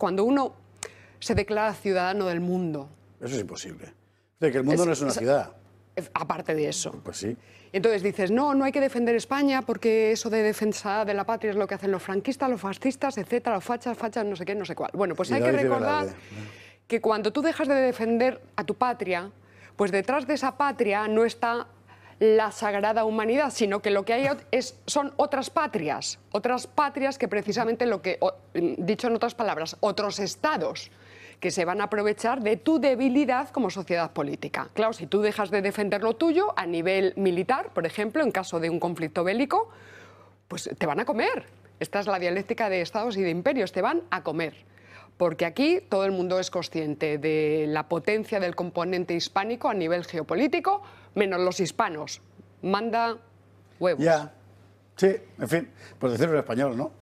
cuando uno se declara ciudadano del mundo. Eso es imposible. De que el mundo no es una ciudad. Aparte de eso. Pues sí. Entonces dices, no, no hay que defender España porque eso de defensa de la patria es lo que hacen los franquistas, los fascistas, etcétera, los fachas, fachas, no sé qué, no sé cuál. Bueno, pues hay que recordar eh. que cuando tú dejas de defender a tu patria, pues detrás de esa patria no está la sagrada humanidad, sino que lo que hay es, son otras patrias, otras patrias que precisamente lo que, mm, dicho en otras palabras, otros estados que se van a aprovechar de tu debilidad como sociedad política. Claro, si tú dejas de defender lo tuyo a nivel militar, por ejemplo, en caso de un conflicto bélico, pues te van a comer. Esta es la dialéctica de estados y de imperios, te van a comer porque aquí todo el mundo es consciente de la potencia del componente hispánico a nivel geopolítico, menos los hispanos. Manda huevos. Ya, sí, en fin, por decirlo en español, ¿no?